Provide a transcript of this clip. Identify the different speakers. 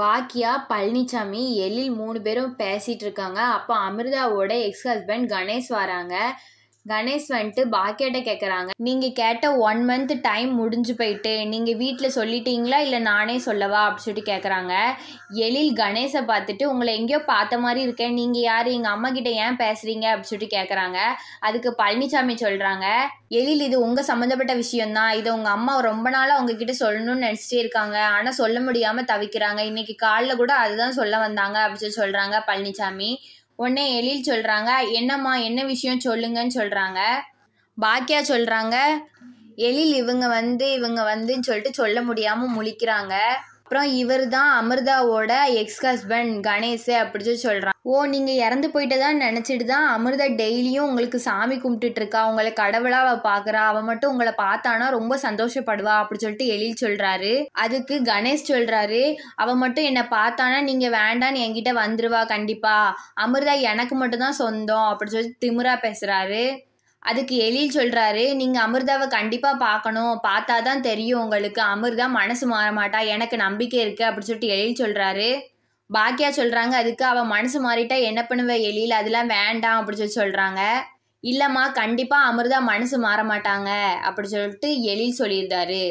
Speaker 1: பாக்கியா பழனிசாமி எழில் மூணு பேரும் பேசிகிட்டு இருக்காங்க அப்போ அமிர்தாவோட எக்ஸ் ஹஸ்பண்ட் கணேஷ் வராங்க கணேஷ் வந்துட்டு பாக்கியாட்ட கேட்குறாங்க நீங்கள் கேட்ட ஒன் மந்த் டைம் முடிஞ்சு போயிட்டு நீங்கள் வீட்டில் சொல்லிட்டீங்களா இல்லை நானே சொல்லவா அப்படின்னு சொல்லிட்டு கேட்குறாங்க எழில் கணேஷை பார்த்துட்டு உங்களை எங்கேயோ பார்த்த மாதிரி இருக்கேன் நீங்கள் யார் எங்கள் அம்மா கிட்ட ஏன் பேசுகிறீங்க அப்படின்னு சொல்லிட்டு கேட்குறாங்க அதுக்கு பழனிசாமி சொல்கிறாங்க எழில் இது உங்கள் சம்மந்தப்பட்ட விஷயம்தான் இதை உங்கள் அம்மா ரொம்ப நாளாக உங்ககிட்ட சொல்லணும்னு நினச்சிட்டே இருக்காங்க ஆனால் சொல்ல முடியாமல் தவிக்கிறாங்க இன்றைக்கி காலைல கூட அதுதான் சொல்ல வந்தாங்க அப்படின்னு சொல்லி சொல்கிறாங்க பழனிசாமி உடனே எழில் சொல்கிறாங்க என்னம்மா என்ன விஷயம் சொல்லுங்கன்னு சொல்கிறாங்க பாக்கியா சொல்கிறாங்க எழில் இவங்க வந்து இவங்க வந்துன்னு சொல்லிட்டு சொல்ல முடியாமல் முழிக்கிறாங்க அப்புறம் இவர் தான் அமிர்தாவோட எக்ஸ் ஹஸ்பண்ட் கணேஷ் அப்படின்னு சொல்லி சொல்கிறான் ஓ நீங்கள் இறந்து போயிட்டதான் நினச்சிட்டு தான் அமிர்தா டெய்லியும் உங்களுக்கு சாமி கும்பிட்டுட்ருக்கா இருக்கா உங்களை கடவுளாக அவள் பார்க்குறா அவள் மட்டும் உங்களை பார்த்தானா ரொம்ப சந்தோஷப்படுவா அப்படின்னு சொல்லிட்டு எழில் சொல்கிறாரு அதுக்கு கணேஷ் சொல்கிறாரு அவள் மட்டும் என்னை பார்த்தானா நீங்கள் வேண்டான்னு என்கிட்ட வந்துருவா கண்டிப்பாக அமிர்தா எனக்கு மட்டும்தான் சொந்தம் அப்படின்னு சொல்லி திமுறா பேசுகிறாரு அதுக்கு எழில் சொல்கிறாரு நீங்கள் அமிர்தாவை கண்டிப்பாக பார்க்கணும் பார்த்தா தான் தெரியும் உங்களுக்கு அமிர்தா மனசு மாற மாட்டா எனக்கு நம்பிக்கை இருக்குது அப்படின்னு சொல்லிட்டு எழில் சொல்கிறாரு பாக்கியா சொல்கிறாங்க அதுக்கு அவள் மனசு மாறிட்டா என்ன பண்ணுவ எழில் அதெல்லாம் வேண்டாம் அப்படின்னு சொல்லி சொல்கிறாங்க இல்லைம்மா கண்டிப்பாக அமிர்தா மனசு மாற மாட்டாங்க அப்படி சொல்லிட்டு எழில் சொல்லியிருந்தாரு